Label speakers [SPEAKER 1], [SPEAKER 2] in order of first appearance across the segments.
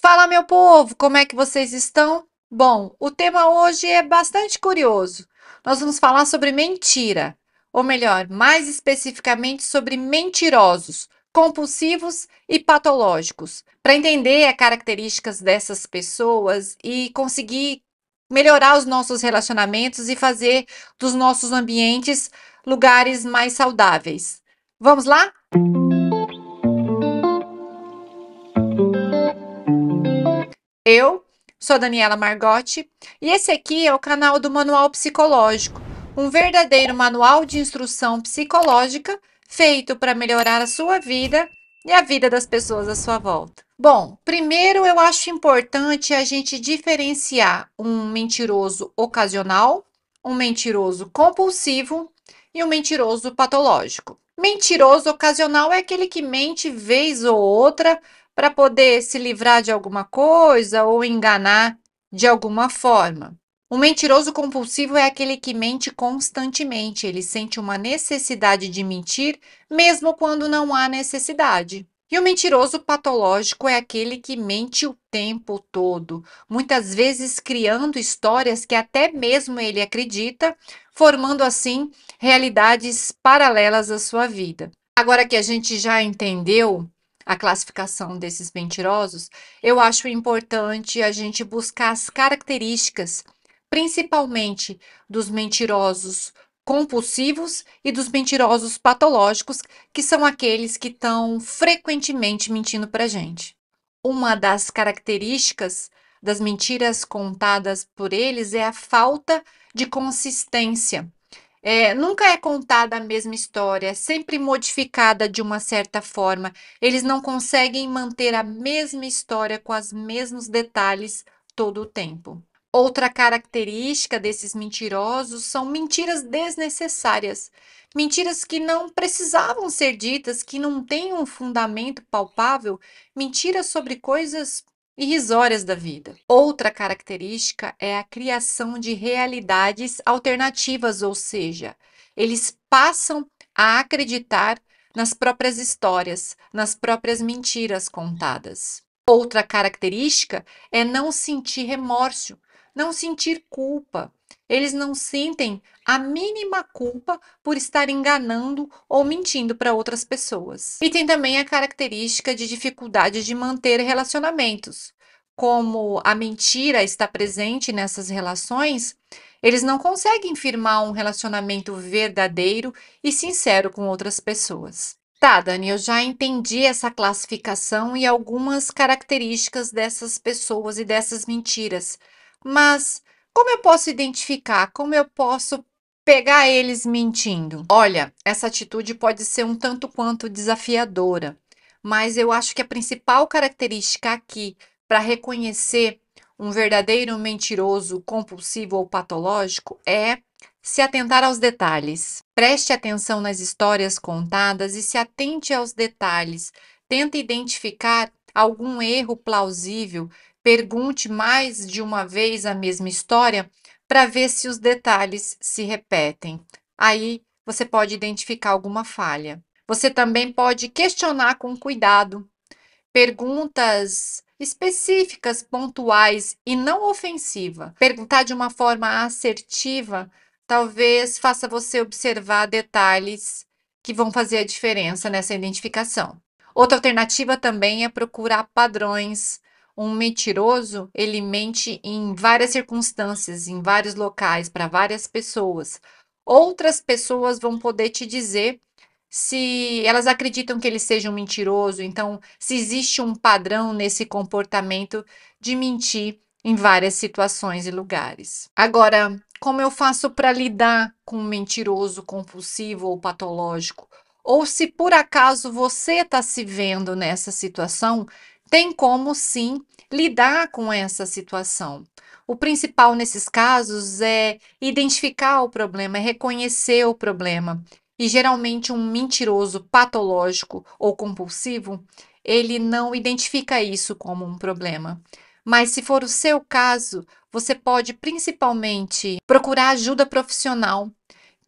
[SPEAKER 1] Fala, meu povo, como é que vocês estão? Bom, o tema hoje é bastante curioso. Nós vamos falar sobre mentira, ou melhor, mais especificamente sobre mentirosos, compulsivos e patológicos, para entender as características dessas pessoas e conseguir melhorar os nossos relacionamentos e fazer dos nossos ambientes lugares mais saudáveis. Vamos lá? Música Sou Daniela Margotti e esse aqui é o canal do Manual Psicológico, um verdadeiro manual de instrução psicológica feito para melhorar a sua vida e a vida das pessoas à sua volta. Bom, primeiro eu acho importante a gente diferenciar um mentiroso ocasional, um mentiroso compulsivo e um mentiroso patológico. Mentiroso ocasional é aquele que mente vez ou outra para poder se livrar de alguma coisa ou enganar de alguma forma. O mentiroso compulsivo é aquele que mente constantemente, ele sente uma necessidade de mentir, mesmo quando não há necessidade. E o mentiroso patológico é aquele que mente o tempo todo, muitas vezes criando histórias que até mesmo ele acredita, formando assim realidades paralelas à sua vida. Agora que a gente já entendeu a classificação desses mentirosos, eu acho importante a gente buscar as características, principalmente dos mentirosos compulsivos e dos mentirosos patológicos, que são aqueles que estão frequentemente mentindo para gente. Uma das características das mentiras contadas por eles é a falta de consistência. É, nunca é contada a mesma história, é sempre modificada de uma certa forma. Eles não conseguem manter a mesma história com os mesmos detalhes todo o tempo. Outra característica desses mentirosos são mentiras desnecessárias, mentiras que não precisavam ser ditas, que não têm um fundamento palpável, mentiras sobre coisas irrisórias da vida. Outra característica é a criação de realidades alternativas, ou seja, eles passam a acreditar nas próprias histórias, nas próprias mentiras contadas. Outra característica é não sentir remorso, não sentir culpa. Eles não sentem a mínima culpa por estar enganando ou mentindo para outras pessoas. E tem também a característica de dificuldade de manter relacionamentos. Como a mentira está presente nessas relações, eles não conseguem firmar um relacionamento verdadeiro e sincero com outras pessoas. Tá, Dani, eu já entendi essa classificação e algumas características dessas pessoas e dessas mentiras, mas como eu posso identificar? Como eu posso pegar eles mentindo? Olha, essa atitude pode ser um tanto quanto desafiadora, mas eu acho que a principal característica aqui para reconhecer um verdadeiro mentiroso, compulsivo ou patológico é se atentar aos detalhes. Preste atenção nas histórias contadas e se atente aos detalhes. Tenta identificar algum erro plausível, pergunte mais de uma vez a mesma história para ver se os detalhes se repetem. Aí você pode identificar alguma falha. Você também pode questionar com cuidado. Perguntas específicas, pontuais e não ofensiva. Perguntar de uma forma assertiva talvez faça você observar detalhes que vão fazer a diferença nessa identificação. Outra alternativa também é procurar padrões. Um mentiroso, ele mente em várias circunstâncias, em vários locais, para várias pessoas. Outras pessoas vão poder te dizer se elas acreditam que ele seja um mentiroso, então se existe um padrão nesse comportamento de mentir em várias situações e lugares. Agora, como eu faço para lidar com um mentiroso compulsivo ou patológico? ou se por acaso você está se vendo nessa situação, tem como sim lidar com essa situação. O principal nesses casos é identificar o problema, é reconhecer o problema. E geralmente um mentiroso patológico ou compulsivo, ele não identifica isso como um problema. Mas se for o seu caso, você pode principalmente procurar ajuda profissional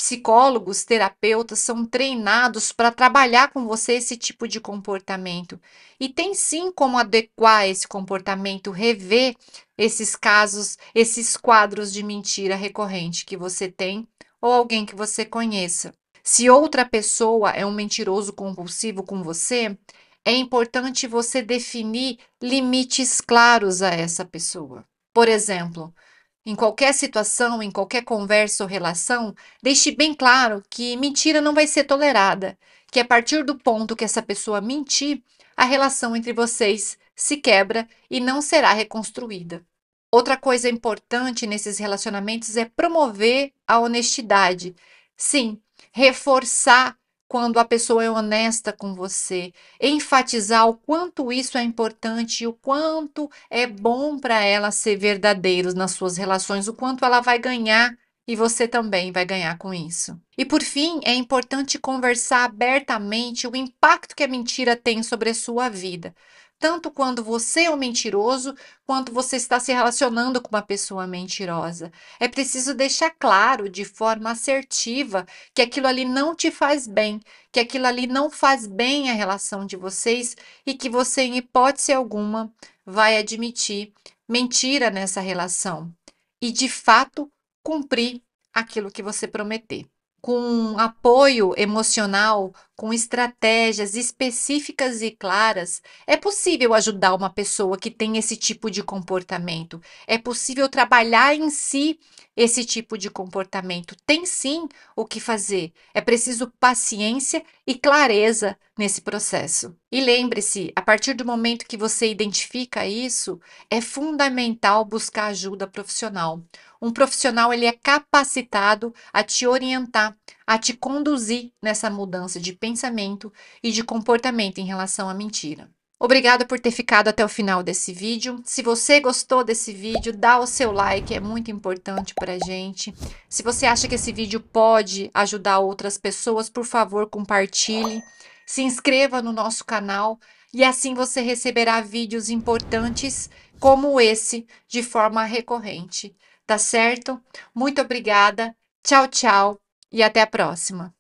[SPEAKER 1] psicólogos, terapeutas são treinados para trabalhar com você esse tipo de comportamento. E tem sim como adequar esse comportamento, rever esses casos, esses quadros de mentira recorrente que você tem ou alguém que você conheça. Se outra pessoa é um mentiroso compulsivo com você, é importante você definir limites claros a essa pessoa. Por exemplo, em qualquer situação, em qualquer conversa ou relação, deixe bem claro que mentira não vai ser tolerada, que a é partir do ponto que essa pessoa mentir, a relação entre vocês se quebra e não será reconstruída. Outra coisa importante nesses relacionamentos é promover a honestidade. Sim, reforçar quando a pessoa é honesta com você, enfatizar o quanto isso é importante e o quanto é bom para ela ser verdadeiro nas suas relações, o quanto ela vai ganhar e você também vai ganhar com isso. E por fim, é importante conversar abertamente o impacto que a mentira tem sobre a sua vida tanto quando você é um mentiroso, quanto você está se relacionando com uma pessoa mentirosa. É preciso deixar claro, de forma assertiva, que aquilo ali não te faz bem, que aquilo ali não faz bem a relação de vocês e que você, em hipótese alguma, vai admitir mentira nessa relação e, de fato, cumprir aquilo que você prometer. Com apoio emocional, com estratégias específicas e claras, é possível ajudar uma pessoa que tem esse tipo de comportamento. É possível trabalhar em si esse tipo de comportamento. Tem sim o que fazer. É preciso paciência e clareza nesse processo. E lembre-se, a partir do momento que você identifica isso, é fundamental buscar ajuda profissional. Um profissional ele é capacitado a te orientar a te conduzir nessa mudança de pensamento e de comportamento em relação à mentira. Obrigada por ter ficado até o final desse vídeo. Se você gostou desse vídeo, dá o seu like, é muito importante para gente. Se você acha que esse vídeo pode ajudar outras pessoas, por favor, compartilhe. Se inscreva no nosso canal e assim você receberá vídeos importantes como esse de forma recorrente. Tá certo? Muito obrigada. Tchau, tchau e até a próxima!